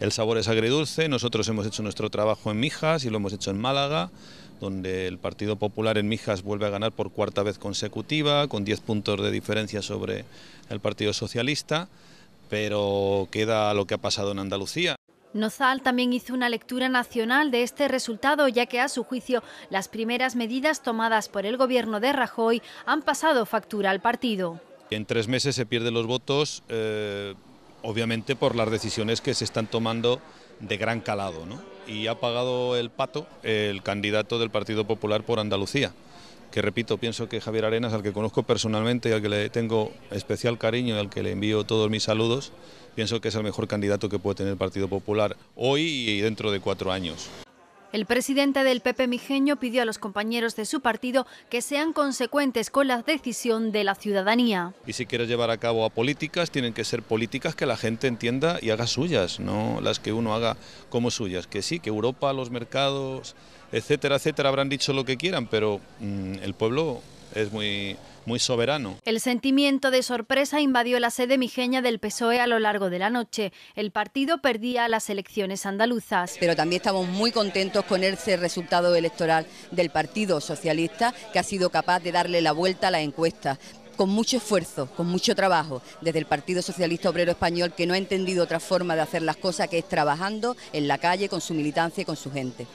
El sabor es agridulce, nosotros hemos hecho nuestro trabajo en Mijas y lo hemos hecho en Málaga, donde el Partido Popular en Mijas vuelve a ganar por cuarta vez consecutiva, con 10 puntos de diferencia sobre el Partido Socialista, pero queda lo que ha pasado en Andalucía. Nozal también hizo una lectura nacional de este resultado, ya que a su juicio las primeras medidas tomadas por el gobierno de Rajoy han pasado factura al partido. En tres meses se pierden los votos eh, obviamente por las decisiones que se están tomando de gran calado. Y ha pagado el pato el candidato del Partido Popular por Andalucía, que repito, pienso que Javier Arenas, al que conozco personalmente, y al que le tengo especial cariño y al que le envío todos mis saludos, pienso que es el mejor candidato que puede tener el Partido Popular hoy y dentro de cuatro años. El presidente del PP Mijeño pidió a los compañeros de su partido que sean consecuentes con la decisión de la ciudadanía. Y si quieres llevar a cabo a políticas, tienen que ser políticas que la gente entienda y haga suyas, no las que uno haga como suyas. Que sí, que Europa, los mercados, etcétera, etcétera, habrán dicho lo que quieran, pero mm, el pueblo es muy, muy soberano. El sentimiento de sorpresa invadió la sede mijeña del PSOE a lo largo de la noche. El partido perdía las elecciones andaluzas. Pero también estamos muy contentos con ese resultado electoral del Partido Socialista, que ha sido capaz de darle la vuelta a la encuesta con mucho esfuerzo, con mucho trabajo, desde el Partido Socialista Obrero Español, que no ha entendido otra forma de hacer las cosas que es trabajando en la calle con su militancia y con su gente.